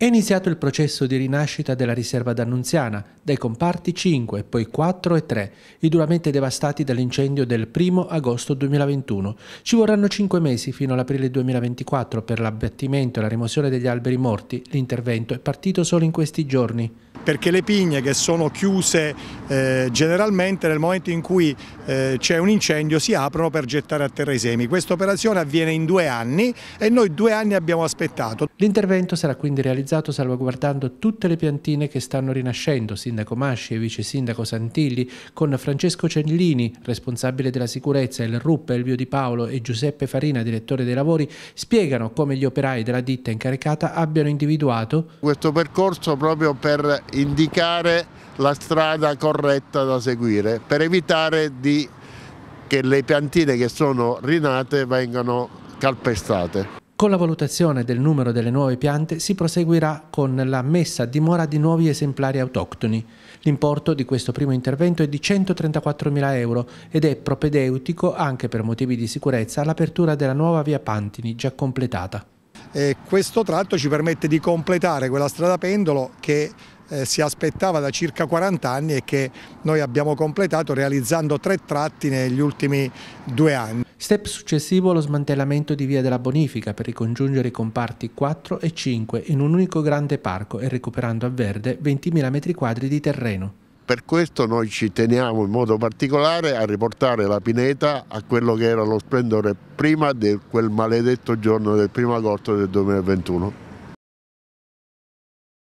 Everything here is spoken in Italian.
È iniziato il processo di rinascita della riserva d'Annunziana, dai comparti 5, poi 4 e 3, i duramente devastati dall'incendio del 1 agosto 2021. Ci vorranno 5 mesi fino all'aprile 2024 per l'abbattimento e la rimozione degli alberi morti. L'intervento è partito solo in questi giorni perché le pigne che sono chiuse eh, generalmente nel momento in cui eh, c'è un incendio si aprono per gettare a terra i semi. Questa operazione avviene in due anni e noi due anni abbiamo aspettato. L'intervento sarà quindi realizzato realizzato salvaguardando tutte le piantine che stanno rinascendo, sindaco Masci e vice sindaco Santilli, con Francesco Cellini, responsabile della sicurezza, il RUP, Elvio Di Paolo e Giuseppe Farina, direttore dei lavori, spiegano come gli operai della ditta incaricata abbiano individuato questo percorso proprio per indicare la strada corretta da seguire, per evitare di che le piantine che sono rinate vengano calpestate. Con la valutazione del numero delle nuove piante si proseguirà con la messa a dimora di nuovi esemplari autoctoni. L'importo di questo primo intervento è di 134.000 euro ed è propedeutico anche per motivi di sicurezza all'apertura della nuova via Pantini già completata. E questo tratto ci permette di completare quella strada pendolo che eh, si aspettava da circa 40 anni e che noi abbiamo completato realizzando tre tratti negli ultimi due anni. Step successivo allo smantellamento di Via della Bonifica per ricongiungere i comparti 4 e 5 in un unico grande parco e recuperando a verde 20.000 m2 di terreno. Per questo noi ci teniamo in modo particolare a riportare la Pineta a quello che era lo splendore prima di quel maledetto giorno del primo agosto del 2021.